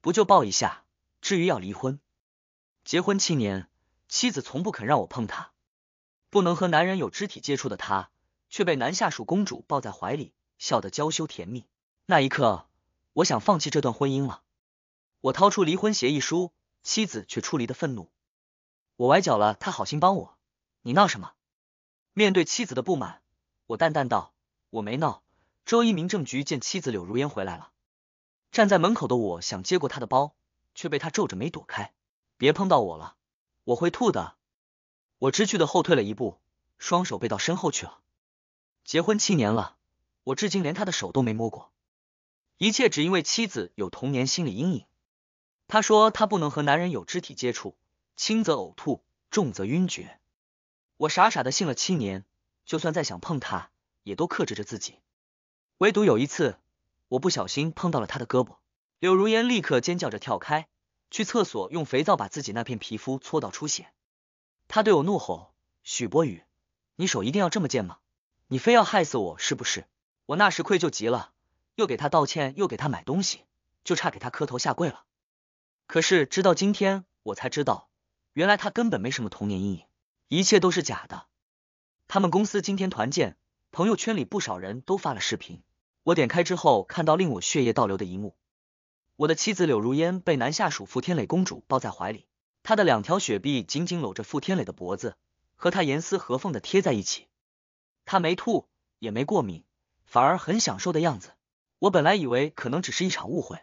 不就抱一下？至于要离婚？结婚七年，妻子从不肯让我碰她，不能和男人有肢体接触的她，却被男下属公主抱在怀里，笑得娇羞甜蜜。那一刻，我想放弃这段婚姻了。我掏出离婚协议书，妻子却出离的愤怒。我崴脚了，他好心帮我，你闹什么？面对妻子的不满，我淡淡道：“我没闹。”周一民政局见妻子柳如烟回来了。站在门口的我，想接过他的包，却被他皱着眉躲开。别碰到我了，我会吐的。我知趣的后退了一步，双手背到身后去了。结婚七年了，我至今连他的手都没摸过。一切只因为妻子有童年心理阴影。他说他不能和男人有肢体接触，轻则呕吐，重则晕厥。我傻傻的信了七年，就算再想碰他，也都克制着自己。唯独有一次。我不小心碰到了他的胳膊，柳如烟立刻尖叫着跳开，去厕所用肥皂把自己那片皮肤搓到出血。他对我怒吼：“许博宇，你手一定要这么贱吗？你非要害死我是不是？”我那时愧疚极了，又给他道歉，又给他买东西，就差给他磕头下跪了。可是直到今天，我才知道，原来他根本没什么童年阴影，一切都是假的。他们公司今天团建，朋友圈里不少人都发了视频。我点开之后，看到令我血液倒流的一幕：我的妻子柳如烟被男下属傅天磊公主抱在怀里，她的两条雪臂紧紧搂着傅天磊的脖子，和他严丝合缝的贴在一起。他没吐，也没过敏，反而很享受的样子。我本来以为可能只是一场误会，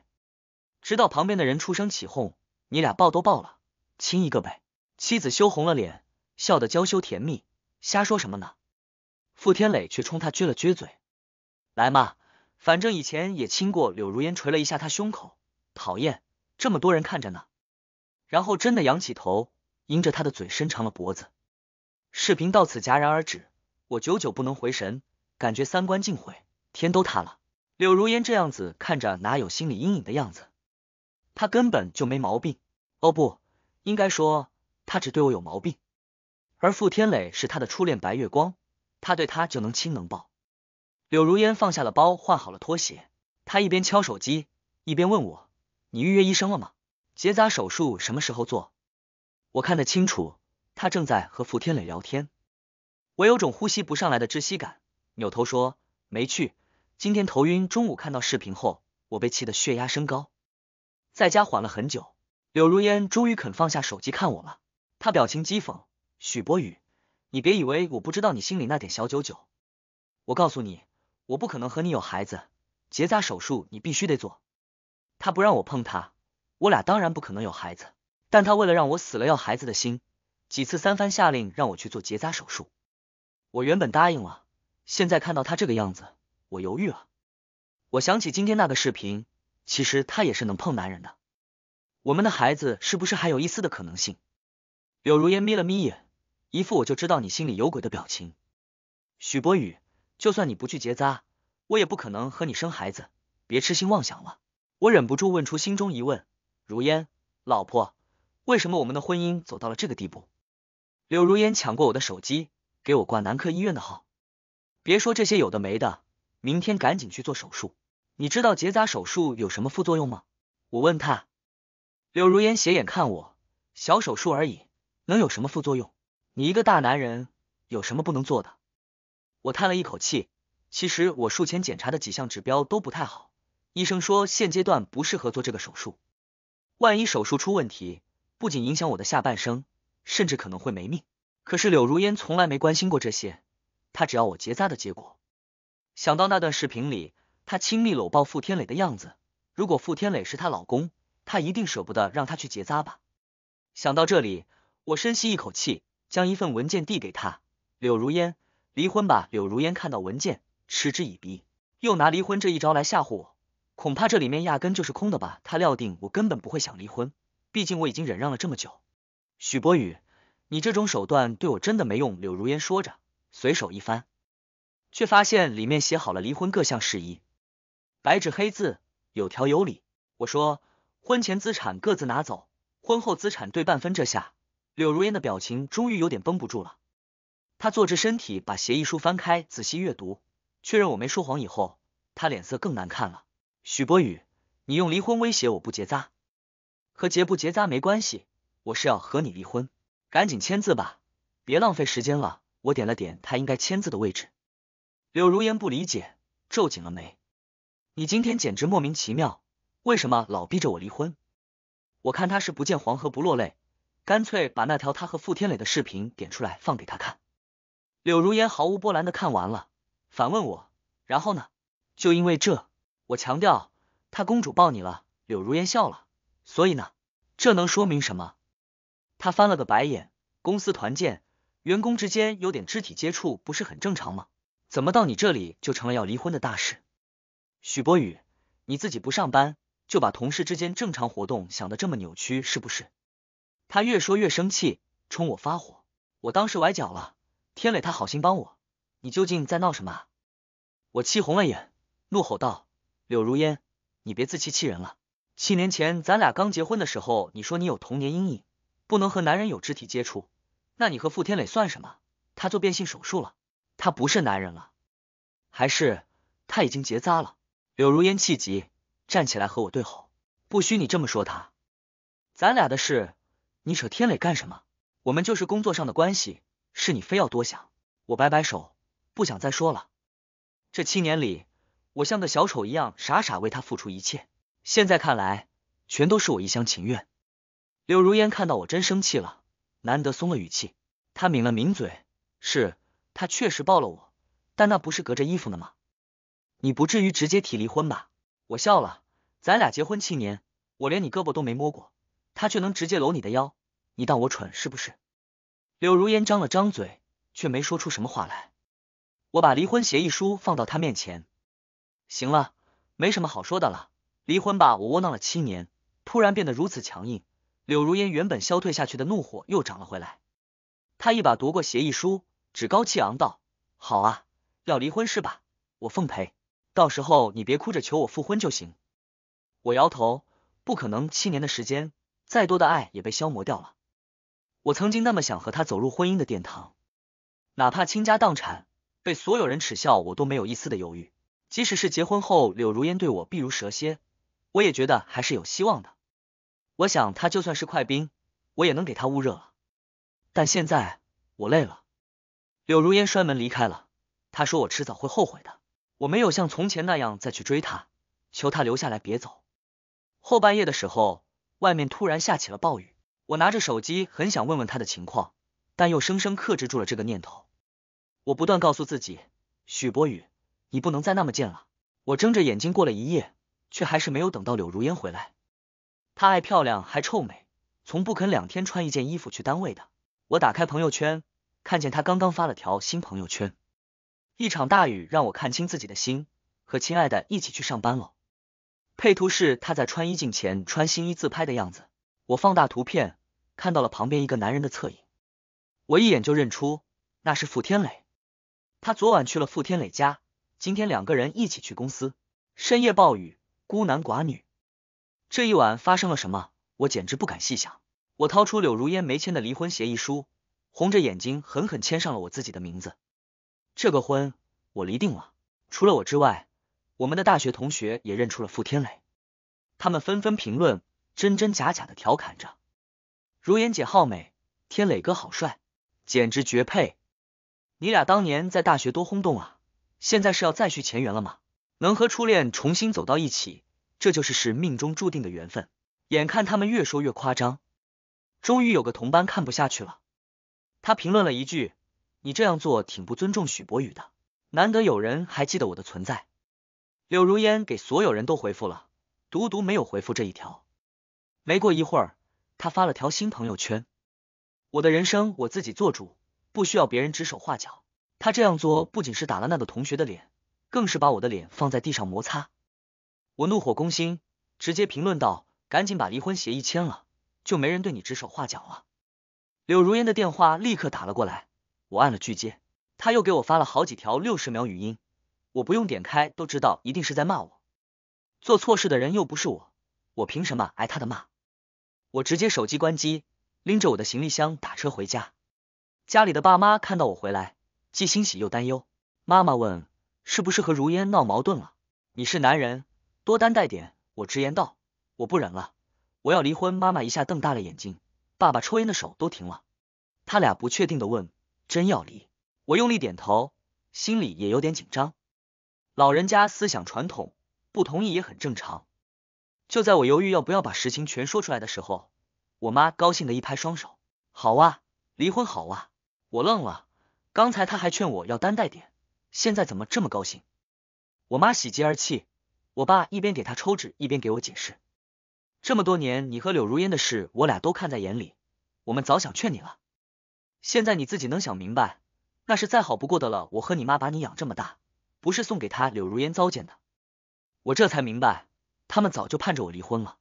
直到旁边的人出声起哄：“你俩抱都抱了，亲一个呗。”妻子羞红了脸，笑得娇羞甜蜜。瞎说什么呢？傅天磊却冲他撅了撅嘴：“来嘛。”反正以前也亲过柳如烟，捶了一下他胸口，讨厌，这么多人看着呢。然后真的仰起头，迎着他的嘴，伸长了脖子。视频到此戛然而止，我久久不能回神，感觉三观尽毁，天都塌了。柳如烟这样子看着哪有心理阴影的样子？他根本就没毛病。哦不，应该说他只对我有毛病，而傅天磊是他的初恋白月光，他对他就能亲能抱。柳如烟放下了包，换好了拖鞋。她一边敲手机，一边问我：“你预约医生了吗？结扎手术什么时候做？”我看得清楚，她正在和傅天磊聊天。我有种呼吸不上来的窒息感，扭头说：“没去，今天头晕。中午看到视频后，我被气得血压升高，在家缓了很久。”柳如烟终于肯放下手机看我了。她表情讥讽：“许博宇，你别以为我不知道你心里那点小九九。我告诉你。”我不可能和你有孩子，结扎手术你必须得做。他不让我碰他，我俩当然不可能有孩子。但他为了让我死了要孩子的心，几次三番下令让我去做结扎手术。我原本答应了，现在看到他这个样子，我犹豫了。我想起今天那个视频，其实他也是能碰男人的。我们的孩子是不是还有一丝的可能性？柳如烟眯了眯眼，一副我就知道你心里有鬼的表情。许博宇。就算你不去结扎，我也不可能和你生孩子，别痴心妄想了。我忍不住问出心中疑问：如烟，老婆，为什么我们的婚姻走到了这个地步？柳如烟抢过我的手机，给我挂男科医院的号。别说这些有的没的，明天赶紧去做手术。你知道结扎手术有什么副作用吗？我问他，柳如烟斜眼看我，小手术而已，能有什么副作用？你一个大男人，有什么不能做的？我叹了一口气，其实我术前检查的几项指标都不太好，医生说现阶段不适合做这个手术，万一手术出问题，不仅影响我的下半生，甚至可能会没命。可是柳如烟从来没关心过这些，她只要我结扎的结果。想到那段视频里她亲密搂抱傅天磊的样子，如果傅天磊是她老公，她一定舍不得让他去结扎吧。想到这里，我深吸一口气，将一份文件递给他。柳如烟。离婚吧！柳如烟看到文件，嗤之以鼻，又拿离婚这一招来吓唬我。恐怕这里面压根就是空的吧？他料定我根本不会想离婚，毕竟我已经忍让了这么久。许博宇，你这种手段对我真的没用！柳如烟说着，随手一翻，却发现里面写好了离婚各项事宜，白纸黑字，有条有理。我说，婚前资产各自拿走，婚后资产对半分。这下，柳如烟的表情终于有点绷不住了。他坐直身体，把协议书翻开，仔细阅读，确认我没说谎以后，他脸色更难看了。许博宇，你用离婚威胁我不结扎，和结不结扎没关系，我是要和你离婚，赶紧签字吧，别浪费时间了。我点了点他应该签字的位置。柳如烟不理解，皱紧了眉。你今天简直莫名其妙，为什么老逼着我离婚？我看他是不见黄河不落泪，干脆把那条他和傅天磊的视频点出来放给他看。柳如烟毫无波澜的看完了，反问我：“然后呢？”就因为这，我强调她公主抱你了。柳如烟笑了。所以呢？这能说明什么？她翻了个白眼。公司团建，员工之间有点肢体接触不是很正常吗？怎么到你这里就成了要离婚的大事？许博宇，你自己不上班，就把同事之间正常活动想的这么扭曲，是不是？他越说越生气，冲我发火。我当时崴脚了。天磊他好心帮我，你究竟在闹什么？我气红了眼，怒吼道：“柳如烟，你别自欺欺人了。七年前咱俩刚结婚的时候，你说你有童年阴影，不能和男人有肢体接触，那你和傅天磊算什么？他做变性手术了，他不是男人了，还是他已经结扎了？”柳如烟气急，站起来和我对吼：“不许你这么说他！咱俩的事，你扯天磊干什么？我们就是工作上的关系。”是你非要多想，我摆摆手，不想再说了。这七年里，我像个小丑一样，傻傻为他付出一切。现在看来，全都是我一厢情愿。柳如烟看到我真生气了，难得松了语气，她抿了抿嘴，是他确实抱了我，但那不是隔着衣服呢吗？你不至于直接提离婚吧？我笑了，咱俩结婚七年，我连你胳膊都没摸过，他却能直接搂你的腰，你当我蠢是不是？柳如烟张了张嘴，却没说出什么话来。我把离婚协议书放到他面前，行了，没什么好说的了，离婚吧。我窝囊了七年，突然变得如此强硬。柳如烟原本消退下去的怒火又涨了回来，他一把夺过协议书，趾高气昂道：“好啊，要离婚是吧？我奉陪，到时候你别哭着求我复婚就行。”我摇头，不可能，七年的时间，再多的爱也被消磨掉了。我曾经那么想和他走入婚姻的殿堂，哪怕倾家荡产，被所有人耻笑，我都没有一丝的犹豫。即使是结婚后，柳如烟对我避如蛇蝎，我也觉得还是有希望的。我想，他就算是块冰，我也能给他捂热了。但现在我累了。柳如烟摔门离开了，她说我迟早会后悔的。我没有像从前那样再去追她，求她留下来别走。后半夜的时候，外面突然下起了暴雨。我拿着手机，很想问问他的情况，但又生生克制住了这个念头。我不断告诉自己：“许博宇，你不能再那么贱了。”我睁着眼睛过了一夜，却还是没有等到柳如烟回来。她爱漂亮还臭美，从不肯两天穿一件衣服去单位的。我打开朋友圈，看见她刚刚发了条新朋友圈：“一场大雨让我看清自己的心，和亲爱的一起去上班了。配图是她在穿衣镜前穿新衣自拍的样子。我放大图片。看到了旁边一个男人的侧影，我一眼就认出那是傅天磊。他昨晚去了傅天磊家，今天两个人一起去公司。深夜暴雨，孤男寡女，这一晚发生了什么？我简直不敢细想。我掏出柳如烟没签的离婚协议书，红着眼睛狠狠签上了我自己的名字。这个婚我离定了。除了我之外，我们的大学同学也认出了傅天磊，他们纷纷评论，真真假假的调侃着。如烟姐好美，天磊哥好帅，简直绝配！你俩当年在大学多轰动啊，现在是要再续前缘了吗？能和初恋重新走到一起，这就是是命中注定的缘分。眼看他们越说越夸张，终于有个同班看不下去了，他评论了一句：“你这样做挺不尊重许博宇的。”难得有人还记得我的存在。柳如烟给所有人都回复了，独独没有回复这一条。没过一会儿。他发了条新朋友圈，我的人生我自己做主，不需要别人指手画脚。他这样做不仅是打了那个同学的脸，更是把我的脸放在地上摩擦。我怒火攻心，直接评论道：“赶紧把离婚协议签了，就没人对你指手画脚了。”柳如烟的电话立刻打了过来，我按了拒接。他又给我发了好几条六十秒语音，我不用点开都知道一定是在骂我。做错事的人又不是我，我凭什么挨他的骂？我直接手机关机，拎着我的行李箱打车回家。家里的爸妈看到我回来，既欣喜又担忧。妈妈问，是不是和如烟闹矛盾了？你是男人，多担待点。我直言道，我不忍了，我要离婚。妈妈一下瞪大了眼睛，爸爸抽烟的手都停了。他俩不确定的问，真要离？我用力点头，心里也有点紧张。老人家思想传统，不同意也很正常。就在我犹豫要不要把实情全说出来的时候，我妈高兴的一拍双手，好哇，离婚好哇！我愣了，刚才她还劝我要担待点，现在怎么这么高兴？我妈喜极而泣，我爸一边给她抽纸，一边给我解释，这么多年你和柳如烟的事，我俩都看在眼里，我们早想劝你了，现在你自己能想明白，那是再好不过的了。我和你妈把你养这么大，不是送给她柳如烟糟践的。我这才明白。他们早就盼着我离婚了。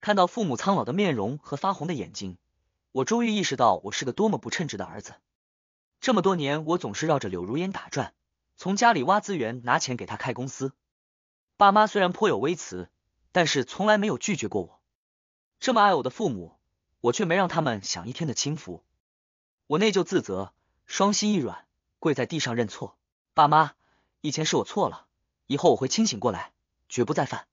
看到父母苍老的面容和发红的眼睛，我终于意识到我是个多么不称职的儿子。这么多年，我总是绕着柳如烟打转，从家里挖资源，拿钱给他开公司。爸妈虽然颇有微词，但是从来没有拒绝过我。这么爱我的父母，我却没让他们享一天的清福。我内疚自责，双膝一软，跪在地上认错。爸妈，以前是我错了，以后我会清醒过来，绝不再犯。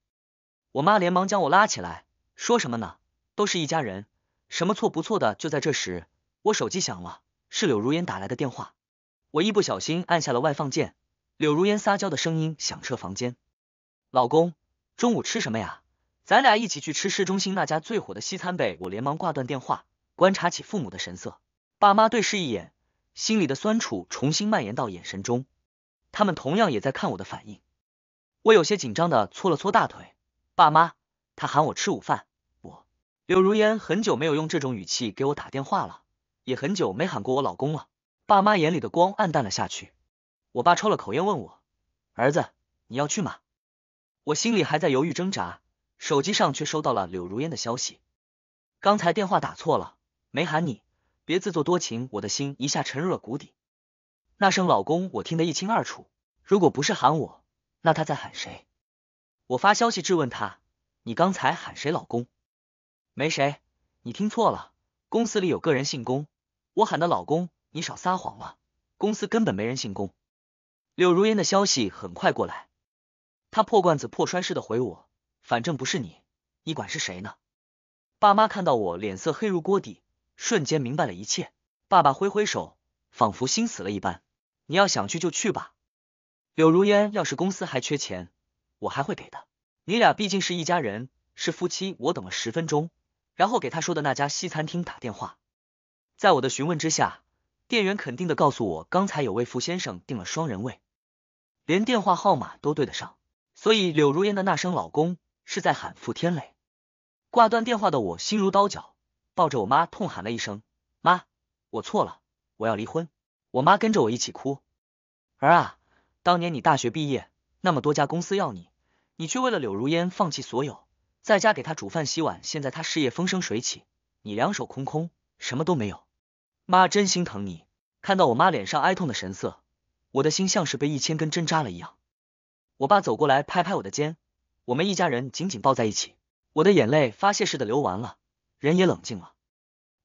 我妈连忙将我拉起来，说什么呢？都是一家人，什么错不错的。就在这时，我手机响了，是柳如烟打来的电话。我一不小心按下了外放键，柳如烟撒娇的声音响彻房间。老公，中午吃什么呀？咱俩一起去吃市中心那家最火的西餐呗。我连忙挂断电话，观察起父母的神色。爸妈对视一眼，心里的酸楚重新蔓延到眼神中。他们同样也在看我的反应。我有些紧张的搓了搓大腿。爸妈，他喊我吃午饭。我柳如烟很久没有用这种语气给我打电话了，也很久没喊过我老公了。爸妈眼里的光暗淡了下去。我爸抽了口烟，问我：“儿子，你要去吗？”我心里还在犹豫挣扎，手机上却收到了柳如烟的消息。刚才电话打错了，没喊你，别自作多情。我的心一下沉入了谷底。那声老公我听得一清二楚，如果不是喊我，那他在喊谁？我发消息质问他：“你刚才喊谁老公？没谁，你听错了。公司里有个人姓龚，我喊的老公，你少撒谎了。公司根本没人姓龚。”柳如烟的消息很快过来，他破罐子破摔似的回我：“反正不是你，你管是谁呢？”爸妈看到我脸色黑如锅底，瞬间明白了一切。爸爸挥挥手，仿佛心死了一般：“你要想去就去吧。”柳如烟要是公司还缺钱。我还会给的，你俩毕竟是一家人，是夫妻。我等了十分钟，然后给他说的那家西餐厅打电话。在我的询问之下，店员肯定的告诉我，刚才有位傅先生订了双人位，连电话号码都对得上。所以柳如烟的那声老公是在喊傅天磊。挂断电话的我心如刀绞，抱着我妈痛喊了一声：“妈，我错了，我要离婚。”我妈跟着我一起哭。儿啊，当年你大学毕业，那么多家公司要你。你却为了柳如烟放弃所有，在家给她煮饭洗碗。现在她事业风生水起，你两手空空，什么都没有。妈真心疼你。看到我妈脸上哀痛的神色，我的心像是被一千根针扎了一样。我爸走过来，拍拍我的肩。我们一家人紧紧抱在一起。我的眼泪发泄似的流完了，人也冷静了。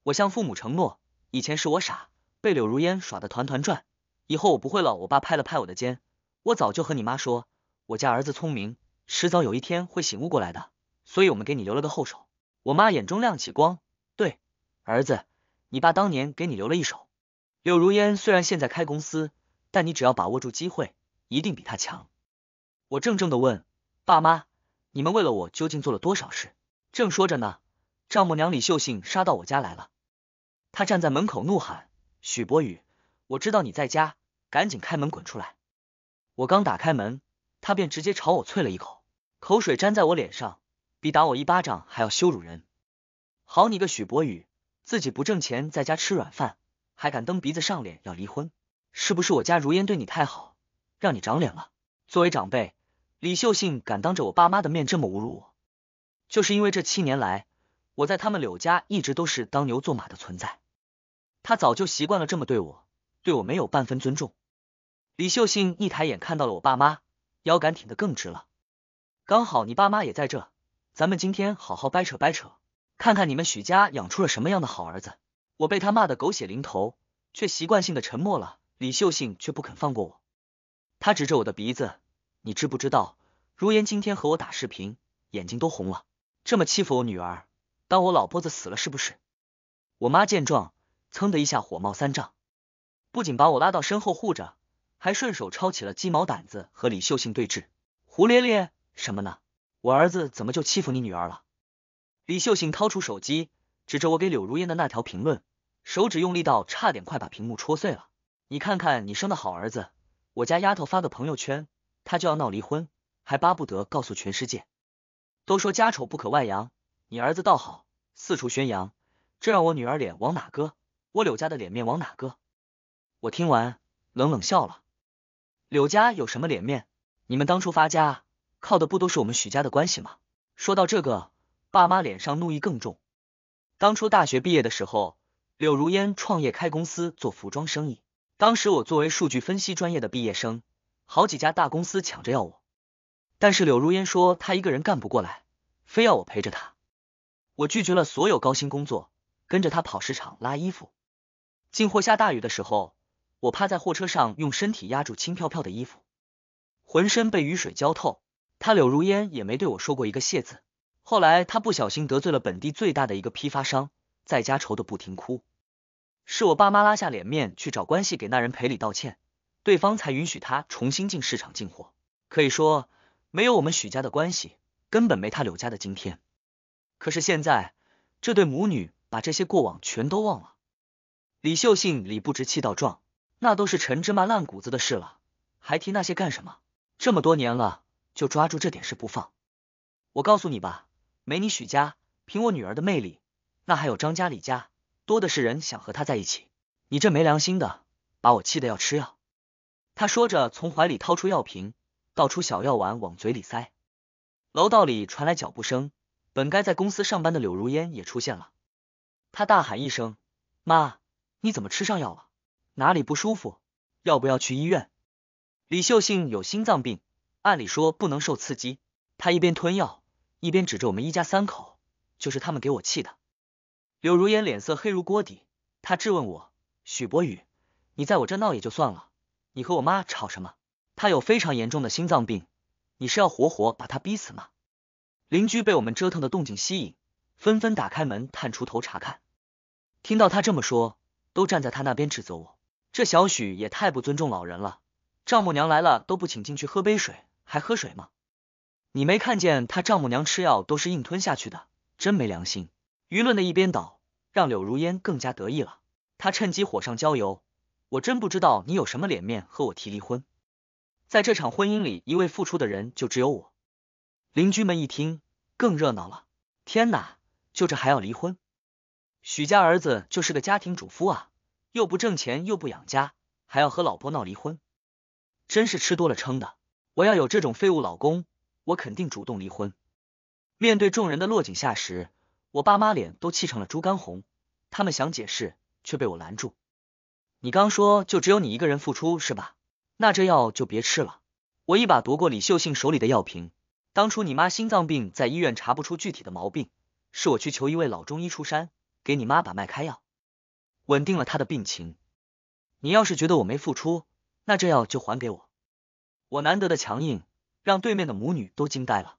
我向父母承诺，以前是我傻，被柳如烟耍的团团转，以后我不会了。我爸拍了拍我的肩。我早就和你妈说，我家儿子聪明。迟早有一天会醒悟过来的，所以我们给你留了个后手。我妈眼中亮起光，对，儿子，你爸当年给你留了一手。柳如烟虽然现在开公司，但你只要把握住机会，一定比他强。我怔怔的问爸妈，你们为了我究竟做了多少事？正说着呢，丈母娘李秀杏杀到我家来了，她站在门口怒喊：“许博宇，我知道你在家，赶紧开门滚出来！”我刚打开门，她便直接朝我啐了一口。口水粘在我脸上，比打我一巴掌还要羞辱人。好你个许博宇，自己不挣钱，在家吃软饭，还敢蹬鼻子上脸要离婚，是不是我家如烟对你太好，让你长脸了？作为长辈，李秀信敢当着我爸妈的面这么侮辱我，就是因为这七年来我在他们柳家一直都是当牛做马的存在，他早就习惯了这么对我，对我没有半分尊重。李秀信一抬眼看到了我爸妈，腰杆挺得更直了。刚好你爸妈也在这，咱们今天好好掰扯掰扯，看看你们许家养出了什么样的好儿子。我被他骂得狗血淋头，却习惯性的沉默了。李秀信却不肯放过我，他指着我的鼻子：“你知不知道，如烟今天和我打视频，眼睛都红了，这么欺负我女儿，当我老婆子死了是不是？”我妈见状，噌的一下火冒三丈，不仅把我拉到身后护着，还顺手抄起了鸡毛掸子和李秀信对峙，胡咧咧。什么呢？我儿子怎么就欺负你女儿了？李秀信掏出手机，指着我给柳如烟的那条评论，手指用力到差点快把屏幕戳碎了。你看看，你生的好儿子，我家丫头发个朋友圈，他就要闹离婚，还巴不得告诉全世界。都说家丑不可外扬，你儿子倒好，四处宣扬，这让我女儿脸往哪搁？我柳家的脸面往哪搁？我听完，冷冷笑了。柳家有什么脸面？你们当初发家？靠的不都是我们许家的关系吗？说到这个，爸妈脸上怒意更重。当初大学毕业的时候，柳如烟创业开公司做服装生意，当时我作为数据分析专业的毕业生，好几家大公司抢着要我，但是柳如烟说她一个人干不过来，非要我陪着她。我拒绝了所有高薪工作，跟着他跑市场拉衣服，进货下大雨的时候，我趴在货车上用身体压住轻飘飘的衣服，浑身被雨水浇透。他柳如烟也没对我说过一个谢字。后来他不小心得罪了本地最大的一个批发商，在家愁得不停哭。是我爸妈拉下脸面去找关系给那人赔礼道歉，对方才允许他重新进市场进货。可以说，没有我们许家的关系，根本没他柳家的今天。可是现在，这对母女把这些过往全都忘了。李秀信理不直气倒壮，那都是陈芝麻烂谷子的事了，还提那些干什么？这么多年了。就抓住这点事不放，我告诉你吧，没你许家，凭我女儿的魅力，那还有张家、李家，多的是人想和她在一起。你这没良心的，把我气得要吃药。他说着，从怀里掏出药瓶，倒出小药丸往嘴里塞。楼道里传来脚步声，本该在公司上班的柳如烟也出现了。他大喊一声：“妈，你怎么吃上药了？哪里不舒服？要不要去医院？”李秀杏有心脏病。按理说不能受刺激，他一边吞药，一边指着我们一家三口，就是他们给我气的。柳如烟脸色黑如锅底，他质问我：“许博宇，你在我这闹也就算了，你和我妈吵什么？她有非常严重的心脏病，你是要活活把她逼死吗？”邻居被我们折腾的动静吸引，纷纷打开门探出头查看。听到他这么说，都站在他那边指责我，这小许也太不尊重老人了，丈母娘来了都不请进去喝杯水。还喝水吗？你没看见他丈母娘吃药都是硬吞下去的，真没良心。舆论的一边倒，让柳如烟更加得意了。他趁机火上浇油。我真不知道你有什么脸面和我提离婚。在这场婚姻里，一味付出的人就只有我。邻居们一听，更热闹了。天哪，就这还要离婚？许家儿子就是个家庭主夫啊，又不挣钱，又不养家，还要和老婆闹离婚，真是吃多了撑的。我要有这种废物老公，我肯定主动离婚。面对众人的落井下石，我爸妈脸都气成了猪肝红，他们想解释却被我拦住。你刚说就只有你一个人付出是吧？那这药就别吃了。我一把夺过李秀信手里的药瓶。当初你妈心脏病在医院查不出具体的毛病，是我去求一位老中医出山，给你妈把脉开药，稳定了她的病情。你要是觉得我没付出，那这药就还给我。我难得的强硬，让对面的母女都惊呆了。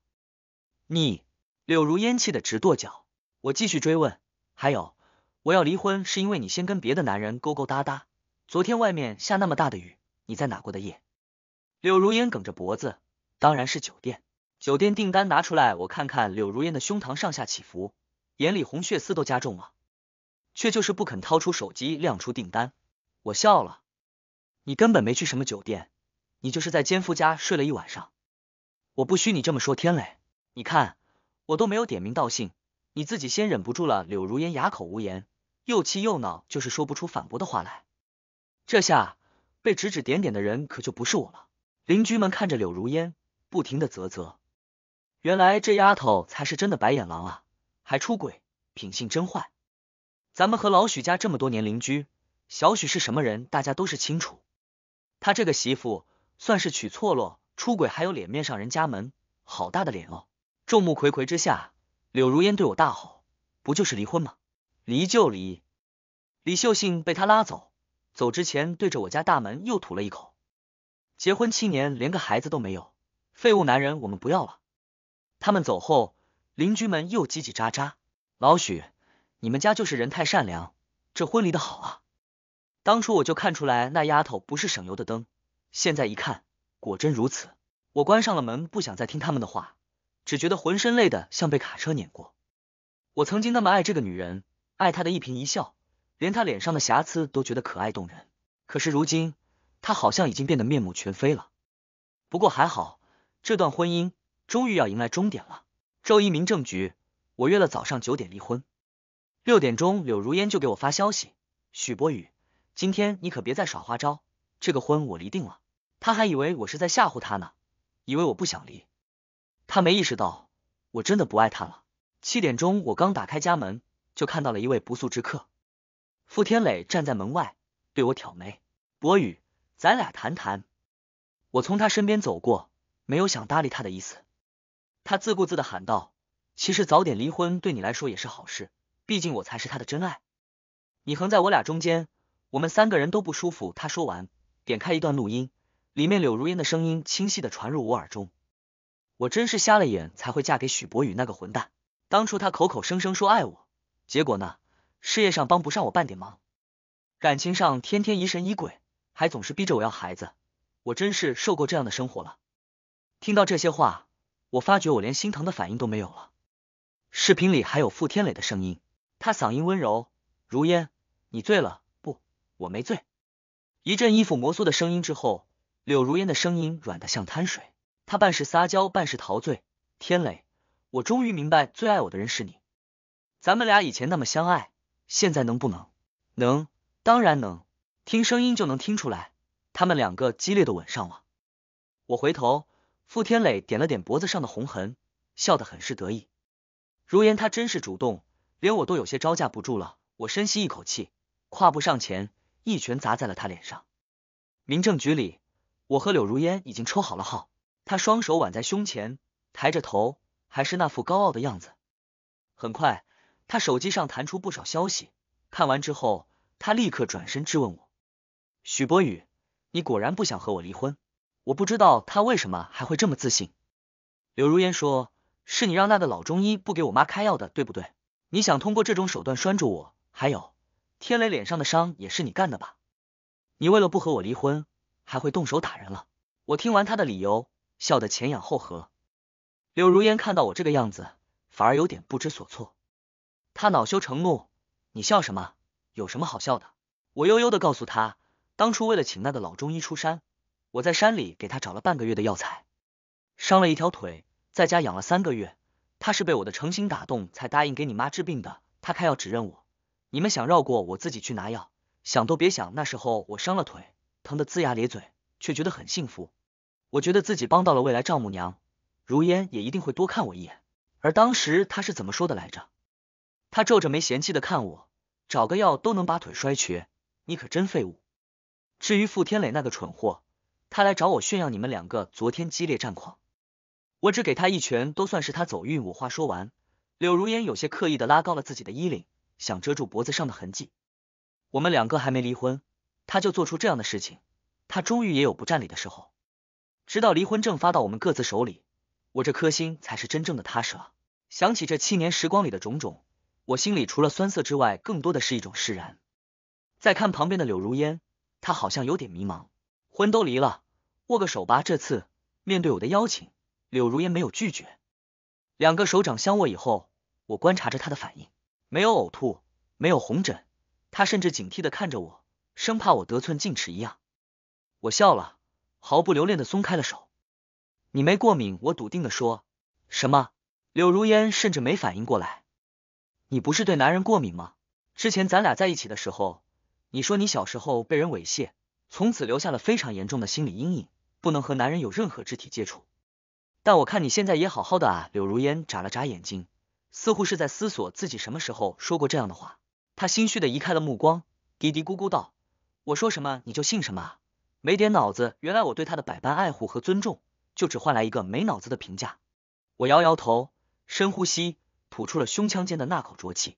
你柳如烟气得直跺脚。我继续追问，还有我要离婚是因为你先跟别的男人勾勾搭搭。昨天外面下那么大的雨，你在哪过的夜？柳如烟梗着脖子，当然是酒店。酒店订单拿出来我看看。柳如烟的胸膛上下起伏，眼里红血丝都加重了，却就是不肯掏出手机亮出订单。我笑了，你根本没去什么酒店。你就是在奸夫家睡了一晚上，我不许你这么说天磊，你看我都没有点名道姓，你自己先忍不住了。柳如烟哑口无言，又气又恼，就是说不出反驳的话来。这下被指指点点的人可就不是我了。邻居们看着柳如烟，不停的啧啧，原来这丫头才是真的白眼狼啊，还出轨，品性真坏。咱们和老许家这么多年邻居，小许是什么人，大家都是清楚，他这个媳妇。算是娶错喽，出轨还有脸面上人家门，好大的脸哦！众目睽睽之下，柳如烟对我大吼：“不就是离婚吗？离就离！”李秀杏被他拉走，走之前对着我家大门又吐了一口。结婚七年，连个孩子都没有，废物男人我们不要了。他们走后，邻居们又叽叽喳喳：“老许，你们家就是人太善良，这婚离的好啊！当初我就看出来那丫头不是省油的灯。”现在一看，果真如此。我关上了门，不想再听他们的话，只觉得浑身累得像被卡车碾过。我曾经那么爱这个女人，爱她的一颦一笑，连她脸上的瑕疵都觉得可爱动人。可是如今，她好像已经变得面目全非了。不过还好，这段婚姻终于要迎来终点了。周一民政局，我约了早上九点离婚。六点钟，柳如烟就给我发消息：“许博宇，今天你可别再耍花招，这个婚我离定了。”他还以为我是在吓唬他呢，以为我不想离，他没意识到我真的不爱他了。七点钟，我刚打开家门，就看到了一位不速之客，傅天磊站在门外，对我挑眉：“博宇，咱俩谈谈。”我从他身边走过，没有想搭理他的意思。他自顾自的喊道：“其实早点离婚对你来说也是好事，毕竟我才是他的真爱。你横在我俩中间，我们三个人都不舒服。”他说完，点开一段录音。里面柳如烟的声音清晰的传入我耳中，我真是瞎了眼才会嫁给许博宇那个混蛋。当初他口口声声说爱我，结果呢，事业上帮不上我半点忙，感情上天天疑神疑鬼，还总是逼着我要孩子，我真是受够这样的生活了。听到这些话，我发觉我连心疼的反应都没有了。视频里还有傅天磊的声音，他嗓音温柔，如烟，你醉了不？我没醉。一阵衣服摩挲的声音之后。柳如烟的声音软得像滩水，她半是撒娇，半是陶醉。天磊，我终于明白最爱我的人是你。咱们俩以前那么相爱，现在能不能？能，当然能。听声音就能听出来，他们两个激烈的吻上了。我回头，傅天磊点了点脖子上的红痕，笑得很是得意。如烟，她真是主动，连我都有些招架不住了。我深吸一口气，跨步上前，一拳砸在了他脸上。民政局里。我和柳如烟已经抽好了号，她双手挽在胸前，抬着头，还是那副高傲的样子。很快，她手机上弹出不少消息，看完之后，她立刻转身质问我：“许博宇，你果然不想和我离婚？我不知道他为什么还会这么自信。”柳如烟说：“是你让那个老中医不给我妈开药的，对不对？你想通过这种手段拴住我。还有，天雷脸上的伤也是你干的吧？你为了不和我离婚。”还会动手打人了。我听完他的理由，笑得前仰后合。柳如烟看到我这个样子，反而有点不知所措。他恼羞成怒：“你笑什么？有什么好笑的？”我悠悠的告诉他：“当初为了请那个老中医出山，我在山里给他找了半个月的药材，伤了一条腿，在家养了三个月。他是被我的诚心打动，才答应给你妈治病的。他开药指认我，你们想绕过我，自己去拿药，想都别想。那时候我伤了腿。”疼得龇牙咧嘴，却觉得很幸福。我觉得自己帮到了未来丈母娘，如烟也一定会多看我一眼。而当时她是怎么说的来着？她皱着眉嫌弃的看我，找个药都能把腿摔瘸，你可真废物。至于傅天磊那个蠢货，他来找我炫耀你们两个昨天激烈战况，我只给他一拳都算是他走运。我话说完，柳如烟有些刻意的拉高了自己的衣领，想遮住脖子上的痕迹。我们两个还没离婚。他就做出这样的事情，他终于也有不占理的时候。直到离婚证发到我们各自手里，我这颗心才是真正的踏实了。想起这七年时光里的种种，我心里除了酸涩之外，更多的是一种释然。再看旁边的柳如烟，她好像有点迷茫。婚都离了，握个手吧。这次面对我的邀请，柳如烟没有拒绝。两个手掌相握以后，我观察着她的反应，没有呕吐，没有红疹，她甚至警惕的看着我。生怕我得寸进尺一样，我笑了，毫不留恋的松开了手。你没过敏，我笃定的说。什么？柳如烟甚至没反应过来。你不是对男人过敏吗？之前咱俩在一起的时候，你说你小时候被人猥亵，从此留下了非常严重的心理阴影，不能和男人有任何肢体接触。但我看你现在也好好的啊。柳如烟眨了眨眼睛，似乎是在思索自己什么时候说过这样的话。她心虚的移开了目光，嘀嘀咕咕道。我说什么你就信什么，没点脑子！原来我对他的百般爱护和尊重，就只换来一个没脑子的评价。我摇摇头，深呼吸，吐出了胸腔间的那口浊气。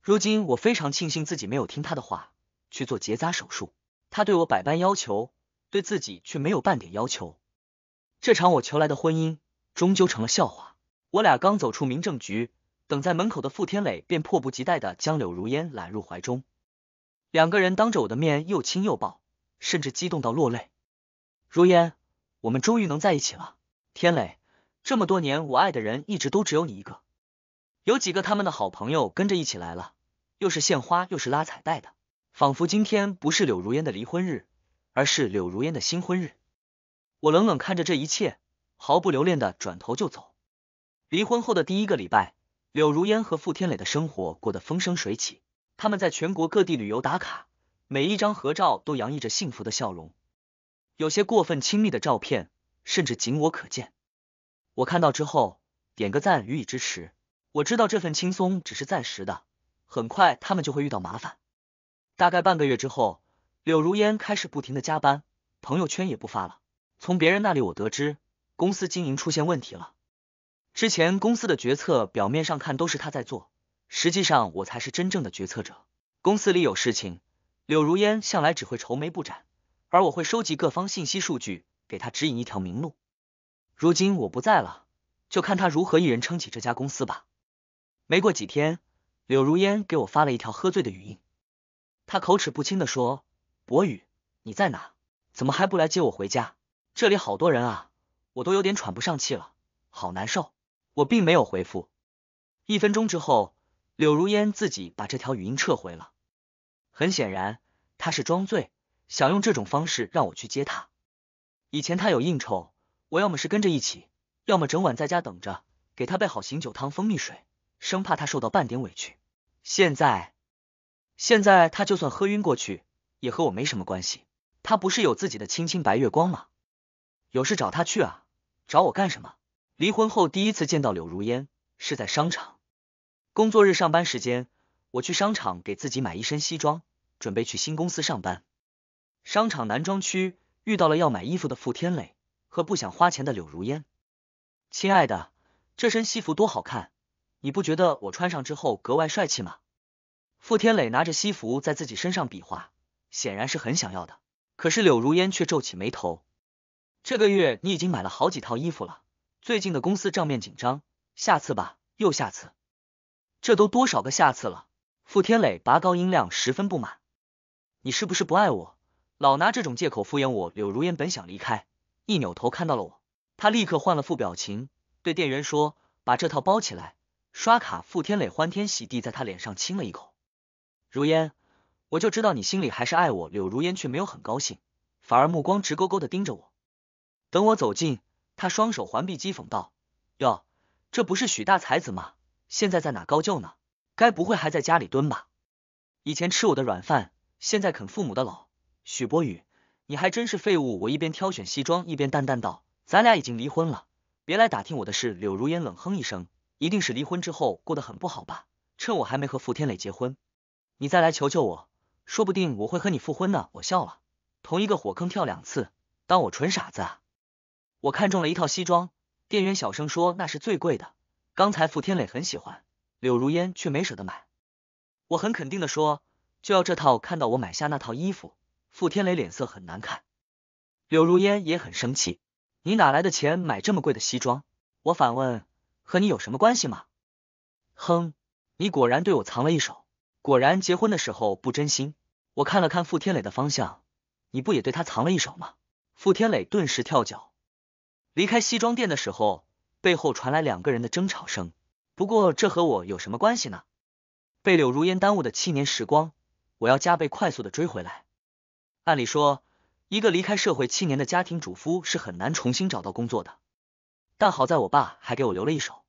如今我非常庆幸自己没有听他的话去做结扎手术。他对我百般要求，对自己却没有半点要求。这场我求来的婚姻，终究成了笑话。我俩刚走出民政局，等在门口的傅天磊便迫不及待的将柳如烟揽入怀中。两个人当着我的面又亲又抱，甚至激动到落泪。如烟，我们终于能在一起了。天磊，这么多年我爱的人一直都只有你一个。有几个他们的好朋友跟着一起来了，又是献花又是拉彩带的，仿佛今天不是柳如烟的离婚日，而是柳如烟的新婚日。我冷冷看着这一切，毫不留恋的转头就走。离婚后的第一个礼拜，柳如烟和傅天磊的生活过得风生水起。他们在全国各地旅游打卡，每一张合照都洋溢着幸福的笑容。有些过分亲密的照片，甚至仅我可见。我看到之后，点个赞予以支持。我知道这份轻松只是暂时的，很快他们就会遇到麻烦。大概半个月之后，柳如烟开始不停的加班，朋友圈也不发了。从别人那里我得知，公司经营出现问题了。之前公司的决策表面上看都是他在做。实际上，我才是真正的决策者。公司里有事情，柳如烟向来只会愁眉不展，而我会收集各方信息数据，给她指引一条明路。如今我不在了，就看她如何一人撑起这家公司吧。没过几天，柳如烟给我发了一条喝醉的语音，他口齿不清的说：“博宇，你在哪？怎么还不来接我回家？这里好多人啊，我都有点喘不上气了，好难受。”我并没有回复。一分钟之后。柳如烟自己把这条语音撤回了，很显然他是装醉，想用这种方式让我去接他。以前他有应酬，我要么是跟着一起，要么整晚在家等着，给他备好醒酒汤、蜂蜜水，生怕他受到半点委屈。现在，现在他就算喝晕过去，也和我没什么关系。他不是有自己的青青白月光吗？有事找他去啊，找我干什么？离婚后第一次见到柳如烟是在商场。工作日上班时间，我去商场给自己买一身西装，准备去新公司上班。商场男装区遇到了要买衣服的傅天磊和不想花钱的柳如烟。亲爱的，这身西服多好看，你不觉得我穿上之后格外帅气吗？傅天磊拿着西服在自己身上比划，显然是很想要的。可是柳如烟却皱起眉头：“这个月你已经买了好几套衣服了，最近的公司账面紧张，下次吧，又下次。”这都多少个下次了？傅天磊拔高音量，十分不满。你是不是不爱我？老拿这种借口敷衍我？柳如烟本想离开，一扭头看到了我，他立刻换了副表情，对店员说：“把这套包起来，刷卡。”傅天磊欢天喜地，在他脸上亲了一口。如烟，我就知道你心里还是爱我。柳如烟却没有很高兴，反而目光直勾勾的盯着我。等我走近，他双手环臂，讥讽道：“哟，这不是许大才子吗？”现在在哪高就呢？该不会还在家里蹲吧？以前吃我的软饭，现在啃父母的老。许博宇，你还真是废物！我一边挑选西装，一边淡淡道：“咱俩已经离婚了，别来打听我的事。”柳如烟冷哼一声：“一定是离婚之后过得很不好吧？趁我还没和傅天磊结婚，你再来求求我，说不定我会和你复婚呢。”我笑了，同一个火坑跳两次，当我纯傻子啊！我看中了一套西装，店员小声说：“那是最贵的。”刚才傅天磊很喜欢，柳如烟却没舍得买。我很肯定的说，就要这套。看到我买下那套衣服，傅天磊脸色很难看，柳如烟也很生气。你哪来的钱买这么贵的西装？我反问，和你有什么关系吗？哼，你果然对我藏了一手，果然结婚的时候不真心。我看了看傅天磊的方向，你不也对他藏了一手吗？傅天磊顿时跳脚。离开西装店的时候。背后传来两个人的争吵声，不过这和我有什么关系呢？被柳如烟耽误的七年时光，我要加倍快速的追回来。按理说，一个离开社会七年的家庭主夫是很难重新找到工作的，但好在我爸还给我留了一手。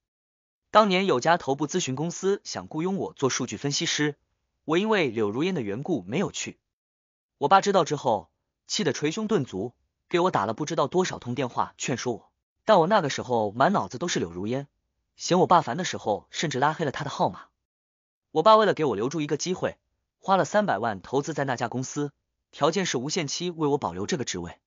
当年有家头部咨询公司想雇佣我做数据分析师，我因为柳如烟的缘故没有去。我爸知道之后，气得捶胸顿足，给我打了不知道多少通电话劝说我。但我那个时候满脑子都是柳如烟，嫌我爸烦的时候，甚至拉黑了他的号码。我爸为了给我留住一个机会，花了三百万投资在那家公司，条件是无限期为我保留这个职位。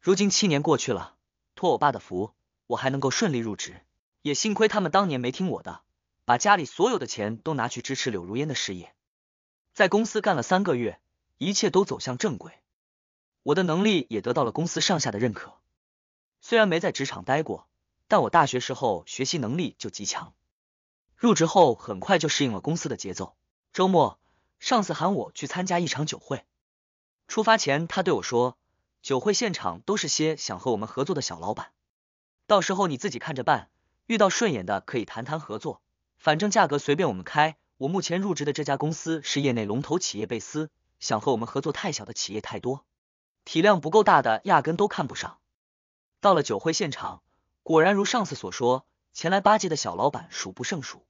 如今七年过去了，托我爸的福，我还能够顺利入职，也幸亏他们当年没听我的，把家里所有的钱都拿去支持柳如烟的事业。在公司干了三个月，一切都走向正轨，我的能力也得到了公司上下的认可。虽然没在职场待过，但我大学时候学习能力就极强，入职后很快就适应了公司的节奏。周末，上司喊我去参加一场酒会，出发前他对我说，酒会现场都是些想和我们合作的小老板，到时候你自己看着办，遇到顺眼的可以谈谈合作，反正价格随便我们开。我目前入职的这家公司是业内龙头企业贝斯，想和我们合作太小的企业太多，体量不够大的压根都看不上。到了酒会现场，果然如上次所说，前来巴结的小老板数不胜数。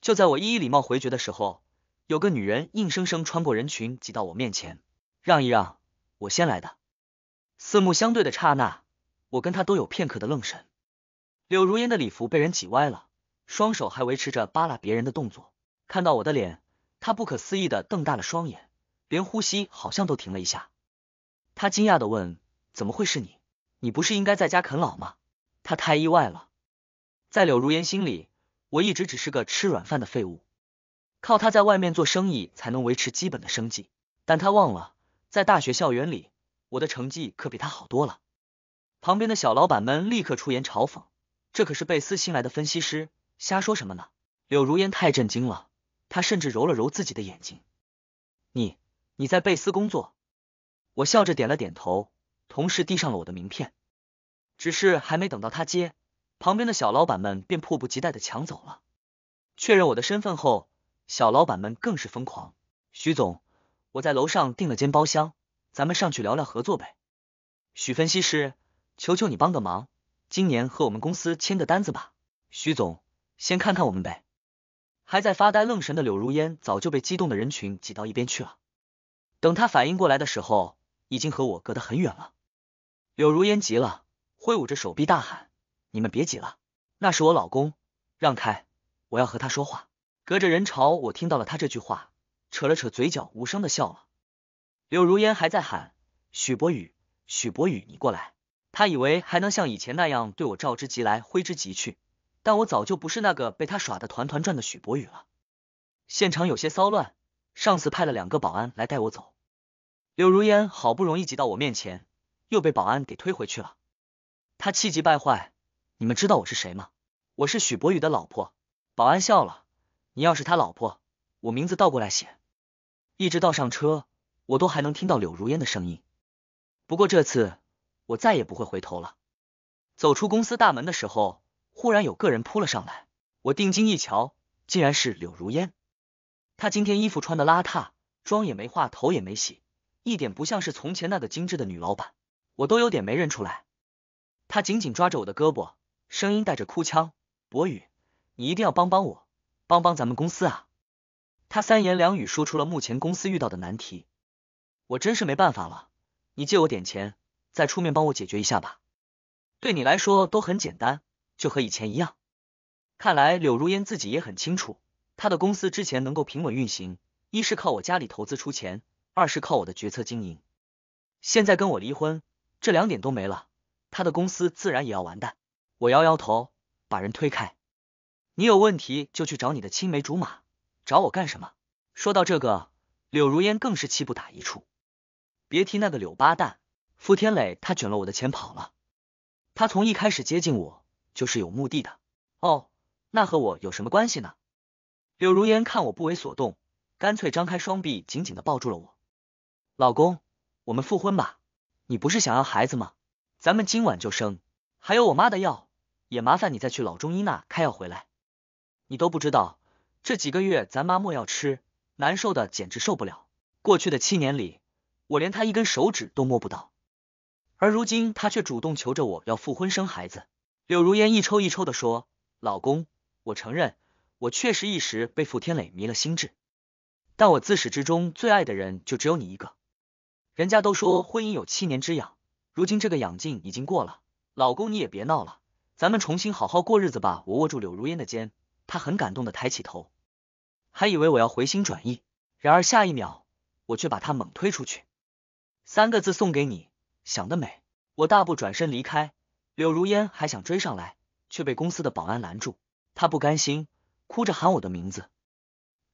就在我一一礼貌回绝的时候，有个女人硬生生穿过人群挤到我面前，让一让，我先来的。四目相对的刹那，我跟她都有片刻的愣神。柳如烟的礼服被人挤歪了，双手还维持着扒拉别人的动作。看到我的脸，她不可思议的瞪大了双眼，连呼吸好像都停了一下。她惊讶的问：“怎么会是你？”你不是应该在家啃老吗？他太意外了，在柳如烟心里，我一直只是个吃软饭的废物，靠他在外面做生意才能维持基本的生计。但他忘了，在大学校园里，我的成绩可比他好多了。旁边的小老板们立刻出言嘲讽：“这可是贝斯新来的分析师，瞎说什么呢？”柳如烟太震惊了，她甚至揉了揉自己的眼睛：“你，你在贝斯工作？”我笑着点了点头。同时递上了我的名片，只是还没等到他接，旁边的小老板们便迫不及待的抢走了。确认我的身份后，小老板们更是疯狂。徐总，我在楼上订了间包厢，咱们上去聊聊合作呗。许分析师，求求你帮个忙，今年和我们公司签个单子吧。徐总，先看看我们呗。还在发呆愣神的柳如烟，早就被激动的人群挤到一边去了。等他反应过来的时候，已经和我隔得很远了。柳如烟急了，挥舞着手臂大喊：“你们别挤了，那是我老公，让开，我要和他说话。”隔着人潮，我听到了他这句话，扯了扯嘴角，无声的笑了。柳如烟还在喊：“许博宇，许博宇，你过来！”他以为还能像以前那样对我召之即来，挥之即去，但我早就不是那个被他耍的团团转的许博宇了。现场有些骚乱，上司派了两个保安来带我走。柳如烟好不容易挤到我面前。又被保安给推回去了，他气急败坏。你们知道我是谁吗？我是许博宇的老婆。保安笑了。你要是他老婆，我名字倒过来写。一直到上车，我都还能听到柳如烟的声音。不过这次，我再也不会回头了。走出公司大门的时候，忽然有个人扑了上来。我定睛一瞧，竟然是柳如烟。她今天衣服穿的邋遢，妆也没化，头也没洗，一点不像是从前那个精致的女老板。我都有点没认出来，他紧紧抓着我的胳膊，声音带着哭腔：“博宇，你一定要帮帮我，帮帮咱们公司啊！”他三言两语说出了目前公司遇到的难题，我真是没办法了，你借我点钱，再出面帮我解决一下吧。对你来说都很简单，就和以前一样。看来柳如烟自己也很清楚，他的公司之前能够平稳运行，一是靠我家里投资出钱，二是靠我的决策经营。现在跟我离婚。这两点都没了，他的公司自然也要完蛋。我摇摇头，把人推开。你有问题就去找你的青梅竹马，找我干什么？说到这个，柳如烟更是气不打一处。别提那个柳八蛋傅天磊，他卷了我的钱跑了。他从一开始接近我就是有目的的。哦，那和我有什么关系呢？柳如烟看我不为所动，干脆张开双臂，紧紧的抱住了我。老公，我们复婚吧。你不是想要孩子吗？咱们今晚就生。还有我妈的药，也麻烦你再去老中医那开药回来。你都不知道，这几个月咱妈莫要吃，难受的简直受不了。过去的七年里，我连她一根手指都摸不到，而如今她却主动求着我要复婚生孩子。柳如烟一抽一抽的说：“老公，我承认，我确实一时被傅天磊迷了心智，但我自始至终最爱的人就只有你一个。”人家都说婚姻有七年之痒，如今这个痒劲已经过了，老公你也别闹了，咱们重新好好过日子吧。我握住柳如烟的肩，她很感动的抬起头，还以为我要回心转意，然而下一秒我却把她猛推出去，三个字送给你，想得美！我大步转身离开，柳如烟还想追上来，却被公司的保安拦住，她不甘心，哭着喊我的名字，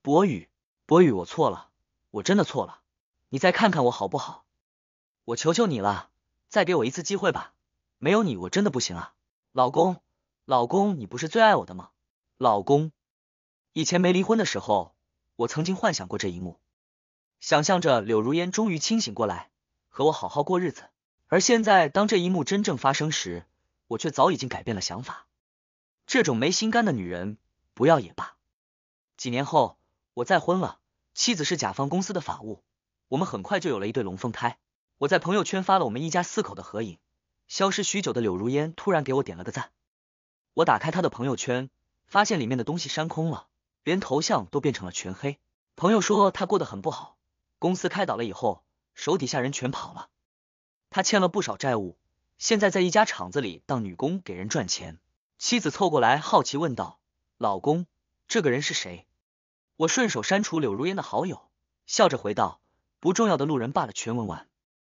博宇，博宇，我错了，我真的错了。你再看看我好不好？我求求你了，再给我一次机会吧。没有你，我真的不行啊，老公，老公，你不是最爱我的吗？老公，以前没离婚的时候，我曾经幻想过这一幕，想象着柳如烟终于清醒过来，和我好好过日子。而现在，当这一幕真正发生时，我却早已经改变了想法。这种没心肝的女人，不要也罢。几年后，我再婚了，妻子是甲方公司的法务。我们很快就有了一对龙凤胎，我在朋友圈发了我们一家四口的合影。消失许久的柳如烟突然给我点了个赞，我打开他的朋友圈，发现里面的东西删空了，连头像都变成了全黑。朋友说他过得很不好，公司开倒了以后，手底下人全跑了，他欠了不少债务，现在在一家厂子里当女工给人赚钱。妻子凑过来好奇问道：“老公，这个人是谁？”我顺手删除柳如烟的好友，笑着回道。不重要的路人罢了，全文完。